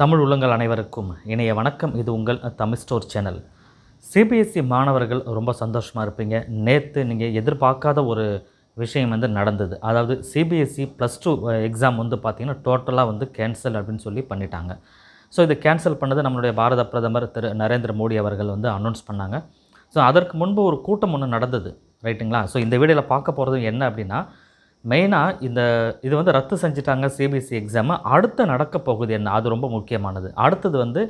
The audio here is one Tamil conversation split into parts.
தமிழ் உள்ளங்கள் அனைவருக்கும் இணைய வணக்கம் இது உங்கள் Tamil store channel CBSE e மாணவர்கள் ரொம்ப சந்தோஷமாக இருப்பீங்க நேற்று நீங்கள் எதிர்பார்க்காத ஒரு விஷயம் வந்து நடந்தது அதாவது சிபிஎஸ்சி ப்ளஸ் டூ எக்ஸாம் வந்து பார்த்திங்கன்னா டோட்டலாக வந்து கேன்சல் அப்படின்னு சொல்லி பண்ணிட்டாங்க ஸோ இது கேன்சல் பண்ணது நம்மளுடைய பாரத பிரதமர் திரு நரேந்திர மோடி அவர்கள் வந்து அனௌன்ஸ் பண்ணாங்க ஸோ அதற்கு முன்பு ஒரு கூட்டம் ஒன்று நடந்தது ரைட்டுங்களா ஸோ இந்த வீடியோவில் பார்க்க போகிறது என்ன அப்படின்னா மெயினாக இந்த இது வந்து ரத்து செஞ்சுட்டாங்க சிபிஎஸ்சி எக்ஸாமு e அடுத்து நடக்க போகுது என்ன அது ரொம்ப முக்கியமானது அடுத்தது வந்து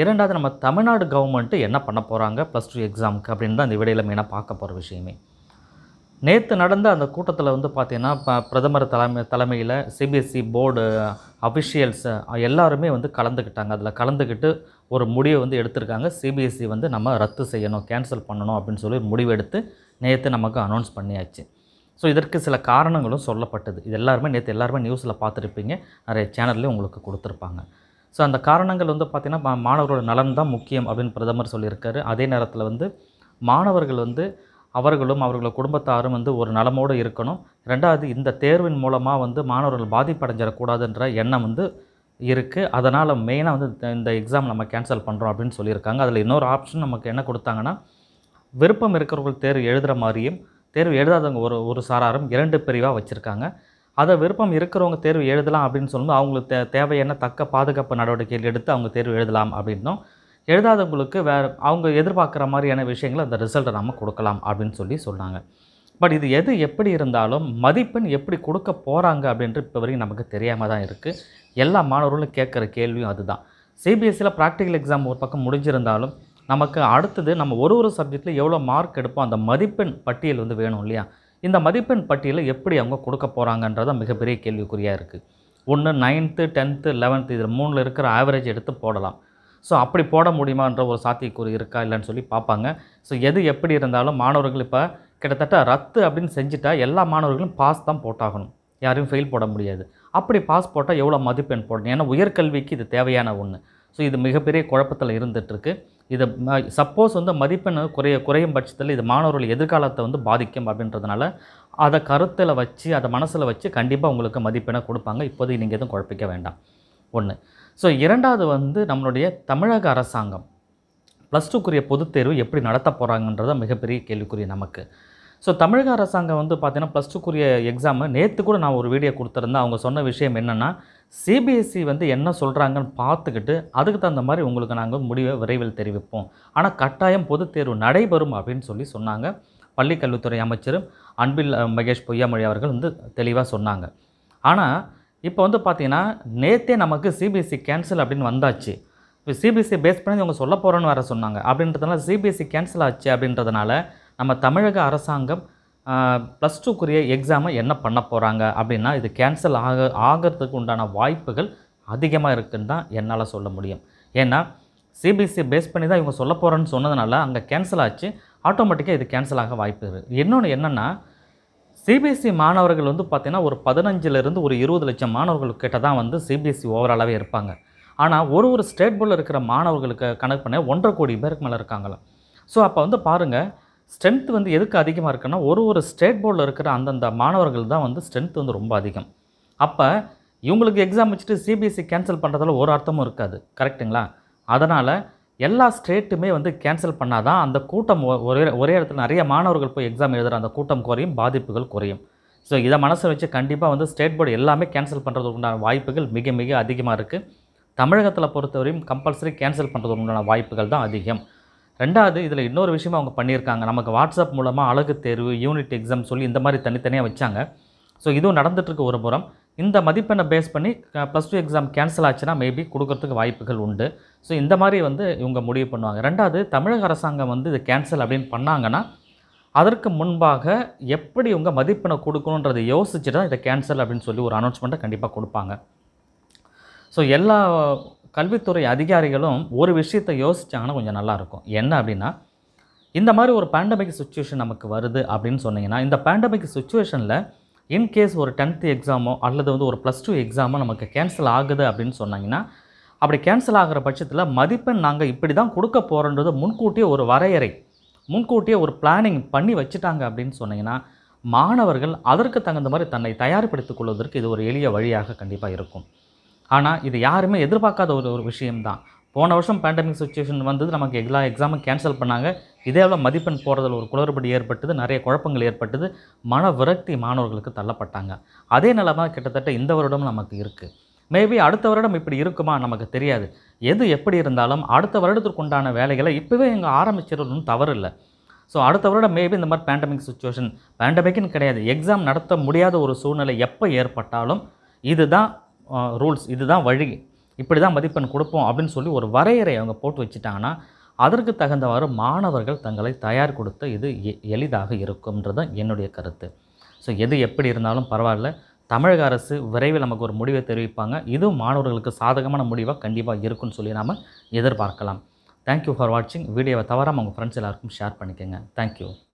இரண்டாவது நம்ம தமிழ்நாடு கவர்மெண்ட்டு என்ன பண்ண போகிறாங்க ப்ளஸ் டூ எக்ஸாமுக்கு அப்படின்னு தான் இந்த விடையில் மெயினாக பார்க்க போகிற விஷயமே நேற்று நடந்த அந்த கூட்டத்தில் வந்து பார்த்திங்கன்னா ப பிரதமர் தலைமை தலைமையில் சிபிஎஸ்சி போர்டு அஃபிஷியல்ஸ் எல்லாருமே வந்து கலந்துக்கிட்டாங்க அதில் கலந்துக்கிட்டு ஒரு முடிவை வந்து எடுத்திருக்காங்க சிபிஎஸ்சி e வந்து நம்ம ரத்து செய்யணும் கேன்சல் பண்ணணும் அப்படின்னு சொல்லி முடிவு எடுத்து நேற்று நமக்கு அனௌன்ஸ் பண்ணியாச்சு ஸோ இதற்கு சில காரணங்களும் சொல்லப்பட்டது இது எல்லாருமே நேற்று எல்லாருமே நியூஸில் பார்த்துருப்பீங்க நிறைய சேனல்லேயும் உங்களுக்கு கொடுத்துருப்பாங்க ஸோ அந்த காரணங்கள் வந்து பார்த்திங்கன்னா மாணவர்களோட நலன் தான் முக்கியம் அப்படின்னு பிரதமர் சொல்லியிருக்காரு அதே நேரத்தில் வந்து மாணவர்கள் வந்து அவர்களும் அவர்களோட குடும்பத்தாரும் வந்து ஒரு நலமோடு இருக்கணும் ரெண்டாவது இந்த தேர்வின் மூலமாக வந்து மாணவர்கள் பாதிப்படைஞ்சிடக்கூடாதுன்ற எண்ணம் வந்து இருக்குது அதனால் மெயினாக வந்து இந்த எக்ஸாம் நம்ம கேன்சல் பண்ணுறோம் அப்படின்னு சொல்லியிருக்காங்க அதில் இன்னொரு ஆப்ஷன் நமக்கு என்ன கொடுத்தாங்கன்னா விருப்பம் இருக்கிறவர்கள் தேர்வு எழுதுகிற மாதிரியும் தேர்வு எழுதாதவங்க ஒரு ஒரு சாராரும் இரண்டு பிரிவாக வச்சுருக்காங்க அதை விருப்பம் இருக்கிறவங்க தேர்வு எழுதலாம் அப்படின்னு சொல்லும்போது அவங்களுக்கு தே தேவையான தக்க பாதுகாப்பு நடவடிக்கைகள் எடுத்து அவங்க தேர்வு எழுதலாம் அப்படின்னும் எழுதாதவங்களுக்கு வேறு அவங்க எதிர்பார்க்குற மாதிரியான விஷயங்களை அந்த ரிசல்ட்டை நம்ம கொடுக்கலாம் அப்படின்னு சொல்லி சொன்னாங்க பட் இது எது எப்படி இருந்தாலும் மதிப்பெண் எப்படி கொடுக்க போகிறாங்க அப்படின்ட்டு இப்போ வரைக்கும் நமக்கு தெரியாமல் தான் இருக்குது எல்லா மாணவர்களும் கேட்குற கேள்வியும் அதுதான் சிபிஎஸ்சியில் ப்ராக்டிக்கல் எக்ஸாம் ஒரு பக்கம் முடிஞ்சிருந்தாலும் நமக்கு அடுத்தது நம்ம ஒரு ஒரு சப்ஜெக்டில் எவ்வளோ மார்க் எடுப்போம் அந்த மதிப்பெண் பட்டியல் வந்து வேணும் இல்லையா இந்த மதிப்பெண் பட்டியலை எப்படி அவங்க கொடுக்க போகிறாங்கன்றது மிகப்பெரிய கேள்விக்குறியாக இருக்குது ஒன்று நைன்த்து டென்த்து லெவன்த்து இதில் மூணில் இருக்கிற ஆவரேஜ் எடுத்து போடலாம் ஸோ அப்படி போட முடியுமான்ற ஒரு சாத்தியக்கூறு இருக்கா இல்லைன்னு சொல்லி பார்ப்பாங்க ஸோ எது எப்படி இருந்தாலும் மாணவர்கள் இப்போ கிட்டத்தட்ட ரத்து அப்படின்னு செஞ்சுட்டா எல்லா மாணவர்களும் பாஸ் தான் போட்டாகணும் யாரையும் ஃபெயில் போட முடியாது அப்படி பாஸ் போட்டால் எவ்வளோ மதிப்பெண் போடணும் ஏன்னா உயர்கல்விக்கு இது தேவையான ஒன்று ஸோ இது மிகப்பெரிய குழப்பத்தில் இருந்துகிட்ருக்கு இதை சப்போஸ் வந்து மதிப்பெண் குறைய குறையும் பட்சத்தில் இது மாணவர்கள் எதிர்காலத்தை வந்து பாதிக்கும் அப்படின்றதுனால அதை கருத்தில் வச்சு அதை மனசில் வச்சு கண்டிப்பாக உங்களுக்கு மதிப்பெண்ணை கொடுப்பாங்க இப்போதைக்கு நீங்கள் எதுவும் குழப்பிக்க வேண்டாம் ஒன்று ஸோ இரண்டாவது வந்து நம்மளுடைய தமிழக அரசாங்கம் ப்ளஸ் டூக்குரிய பொதுத் தேர்வு எப்படி நடத்த போகிறாங்கன்றத மிகப்பெரிய கேள்விக்குரிய நமக்கு ஸோ தமிழக அரசாங்கம் வந்து பார்த்தீங்கன்னா ப்ளஸ் டூக்குரிய எக்ஸாமு நேற்று கூட நான் ஒரு வீடியோ கொடுத்துருந்தேன் அவங்க சொன்ன விஷயம் என்னென்னா சிபிஎஸ்சி e வந்து என்ன சொல்கிறாங்கன்னு பார்த்துக்கிட்டு அதுக்கு தகுந்த மாதிரி உங்களுக்கு நாங்கள் முடிவை விரைவில் தெரிவிப்போம் ஆனால் கட்டாயம் பொது தேர்வு நடைபெறும் அப்படின்னு சொல்லி சொன்னாங்க பள்ளிக்கல்வித்துறை அமைச்சர் அன்பில் மகேஷ் பொய்யாமொழி அவர்கள் வந்து தெளிவாக சொன்னாங்க ஆனால் இப்போ வந்து பார்த்திங்கன்னா நேற்றே நமக்கு சிபிஎஸ்சி கேன்சல் e அப்படின்னு வந்தாச்சு இப்போ சிபிஎஸ்சி பேஸ் பண்ணி இவங்க சொல்ல போகிறோன்னு வர சொன்னாங்க அப்படின்றதுனால சிபிஎஸ்சி கேன்சல் e ஆச்சு அப்படின்றதுனால நம்ம தமிழக அரசாங்கம் ப்ளஸ் டூக்குரிய எக்ஸாமை என்ன பண்ண போகிறாங்க அப்படின்னா இது கேன்சல் ஆக ஆகிறதுக்கு உண்டான வாய்ப்புகள் அதிகமாக இருக்குன்னு தான் என்னால் சொல்ல முடியும் ஏன்னா சிபிஎஸ்சி பேஸ் e பண்ணி தான் இவங்க சொல்ல போகிறேன்னு சொன்னதுனால அங்கே கேன்சல் ஆச்சு ஆட்டோமேட்டிக்காக இது கேன்சல் ஆக வாய்ப்பு இருக்குது இன்னொன்று என்னென்னா சிபிஎஸ்சி e மாணவர்கள் வந்து பார்த்திங்கன்னா ஒரு பதினஞ்சிலிருந்து ஒரு இருபது லட்சம் மாணவர்கள் கிட்ட தான் வந்து சிபிஎஸ்சி ஓவராலாகவே e இருப்பாங்க ஆனால் ஒரு ஒரு ஸ்டேட் போர்டில் இருக்கிற மாணவர்களுக்கு கணக்கு பண்ண ஒன்றரை கோடி பேருக்கு மேலே இருக்காங்களா ஸோ அப்போ வந்து பாருங்கள் ஸ்ட்ரென்த் வந்து எதுக்கு அதிகமாக இருக்குன்னா ஒரு ஒரு ஸ்டேட் போர்டில் இருக்கிற அந்தந்த மாணவர்கள் தான் வந்து ஸ்ட்ரென்த் வந்து ரொம்ப அதிகம் அப்போ இவங்களுக்கு எக்ஸாம் வச்சுட்டு சிபிஎஸ்சி கேன்சல் பண்ணுறதால ஒரு அர்த்தமும் இருக்காது கரெக்டுங்களா அதனால் எல்லா ஸ்டேட்டுமே வந்து கேன்சல் பண்ணால் தான் அந்த கூட்டம் ஒரே ஒரே இடத்துல நிறைய மாணவர்கள் போய் எக்ஸாம் எழுதுகிற அந்த கூட்டம் குறையும் பாதிப்புகள் குறையும் ஸோ இதை மனசில் வச்சு கண்டிப்பாக வந்து ஸ்டேட் போர்டு எல்லாமே கேன்சல் பண்ணுறதுக்கு உண்டான வாய்ப்புகள் மிக மிக அதிகமாக இருக்குது தமிழகத்தில் பொறுத்தவரையும் கம்பல்சரி கேன்சல் பண்ணுறதுக்கு உண்டான வாய்ப்புகள் தான் அதிகம் ரெண்டாவது இதில் இன்னொரு விஷயம் அவங்க பண்ணியிருக்காங்க நமக்கு வாட்ஸ்அப் மூலமாக அழகு தேர்வு யூனிட் எக்ஸாம் சொல்லி இந்த மாதிரி தனித்தனியாக வச்சாங்க ஸோ இதுவும் நடந்துகிட்ருக்கு ஒரு புறம் இந்த மதிப்பெண்ணை பேஸ் பண்ணி ப்ளஸ் டூ எக்ஸாம் கேன்சல் ஆச்சுன்னா மேபி கொடுக்கறதுக்கு வாய்ப்புகள் உண்டு ஸோ இந்த மாதிரி வந்து இவங்க முடிவு பண்ணுவாங்க ரெண்டாவது தமிழக அரசாங்கம் வந்து இது கேன்சல் அப்படின்னு பண்ணாங்கன்னா அதற்கு முன்பாக எப்படி இவங்க மதிப்பெண்ணை கொடுக்கணுன்றதை யோசிச்சுட்டு தான் இதை கேன்சல் அப்படின்னு சொல்லி ஒரு அனௌன்ஸ்மெண்ட்டை கண்டிப்பாக கொடுப்பாங்க ஸோ எல்லா கல்வித்துறை அதிகாரிகளும் ஒரு விஷயத்தை யோசித்தாங்கன்னா கொஞ்சம் நல்லாயிருக்கும் என்ன அப்படின்னா இந்த மாதிரி ஒரு பேண்டமிக் சுச்சுவேஷன் நமக்கு வருது அப்படின்னு சொன்னிங்கன்னா இந்த பேண்டமிக் சுச்சுவேஷனில் இன்கேஸ் ஒரு டென்த்து எக்ஸாமோ அல்லது வந்து ஒரு ப்ளஸ் டூ எக்ஸாமோ நமக்கு கேன்சல் ஆகுது அப்படின்னு சொன்னாங்கன்னா அப்படி கேன்சல் ஆகிற பட்சத்தில் மதிப்பெண் நாங்கள் இப்படி தான் கொடுக்க போகிறோன்றது முன்கூட்டியே ஒரு வரையறை முன்கூட்டியே ஒரு பிளானிங் பண்ணி வச்சுட்டாங்க அப்படின்னு சொன்னிங்கன்னா மாணவர்கள் அதற்கு தகுந்த மாதிரி தன்னை தயார்படுத்திக் கொள்வதற்கு இது ஒரு எளிய வழியாக கண்டிப்பாக இருக்கும் ஆனால் இது யாருமே எதிர்பார்க்காத ஒரு ஒரு விஷயம்தான் போன வருஷம் பேண்டமிக் சுச்சுவேஷன் வந்தது நமக்கு எல்லா எக்ஸாமும் கேன்சல் பண்ணாங்க இதே அளவு மதிப்பெண் போடுறதில் ஒரு குளறுபடி ஏற்பட்டது நிறைய குழப்பங்கள் ஏற்பட்டது மன விரக்தி மாணவர்களுக்கு தள்ளப்பட்டாங்க அதே நிலமாக கிட்டத்தட்ட இந்த வருடம் நமக்கு இருக்குது மேபி அடுத்த வருடம் இப்படி இருக்குமா நமக்கு தெரியாது எது எப்படி இருந்தாலும் அடுத்த வருடத்திற்கு உண்டான வேலைகளை இப்போவே இங்கே ஆரம்பிச்சிடணும் தவறில்லை ஸோ அடுத்த வருடம் மேபி இந்த மாதிரி பேண்டமிக் சுச்சுவேஷன் பேண்டமிக்னு கிடையாது எக்ஸாம் நடத்த முடியாத ஒரு சூழ்நிலை எப்போ ஏற்பட்டாலும் இதுதான் ரூல்ஸ் இதுதான் வழி இப்படி தான் மதிப்பெண் கொடுப்போம் அப்படின்னு சொல்லி ஒரு வரையறை அவங்க போட்டு வச்சுட்டாங்கன்னா அதற்கு தகுந்தவாறு மாணவர்கள் தங்களை தயார் கொடுத்த இது எளிதாக இருக்கும்ன்றது என்னுடைய கருத்து ஸோ எது எப்படி இருந்தாலும் பரவாயில்ல தமிழக அரசு விரைவில் நமக்கு ஒரு முடிவை தெரிவிப்பாங்க இதுவும் மாணவர்களுக்கு சாதகமான முடிவாக கண்டிப்பாக இருக்கும்னு சொல்லி நாம் எதிர்பார்க்கலாம் தேங்க்யூ ஃபார் வாட்சிங் வீடியோவை தவறாமல் உங்கள் ஃப்ரெண்ட்ஸ் எல்லாருக்கும் ஷேர் பண்ணிக்கோங்க தேங்க்யூ